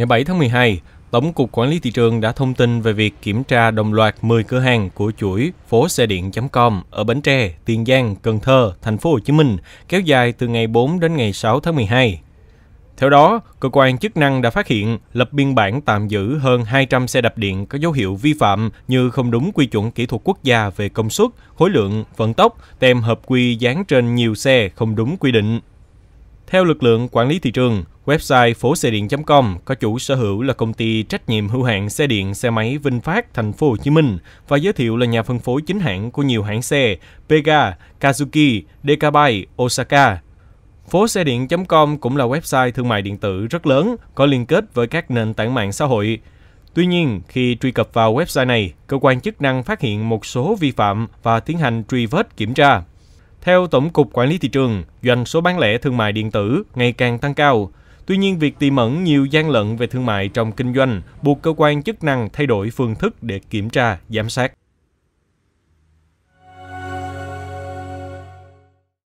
Ngày 7 tháng 12, Tổng cục Quản lý thị trường đã thông tin về việc kiểm tra đồng loạt 10 cửa hàng của chuỗi phố xe điện.com ở Bến Tre, Tiền Giang, Cần Thơ, Thành phố Hồ Chí Minh kéo dài từ ngày 4 đến ngày 6 tháng 12. Theo đó, cơ quan chức năng đã phát hiện lập biên bản tạm giữ hơn 200 xe đạp điện có dấu hiệu vi phạm như không đúng quy chuẩn kỹ thuật quốc gia về công suất, khối lượng, vận tốc, tem hợp quy dán trên nhiều xe không đúng quy định. Theo lực lượng quản lý thị trường, Website phố xe điện.com có chủ sở hữu là công ty trách nhiệm hữu hạn xe điện xe máy VinFast thành phố Hồ Chí Minh và giới thiệu là nhà phân phối chính hãng của nhiều hãng xe Pega, Kazuki, Decabike, Osaka. Phố xe điện.com cũng là website thương mại điện tử rất lớn có liên kết với các nền tảng mạng xã hội. Tuy nhiên, khi truy cập vào website này, cơ quan chức năng phát hiện một số vi phạm và tiến hành truy vết kiểm tra. Theo Tổng cục Quản lý Thị trường, doanh số bán lẻ thương mại điện tử ngày càng tăng cao, Tuy nhiên, việc tiềm ẩn nhiều gian lận về thương mại trong kinh doanh buộc cơ quan chức năng thay đổi phương thức để kiểm tra, giám sát.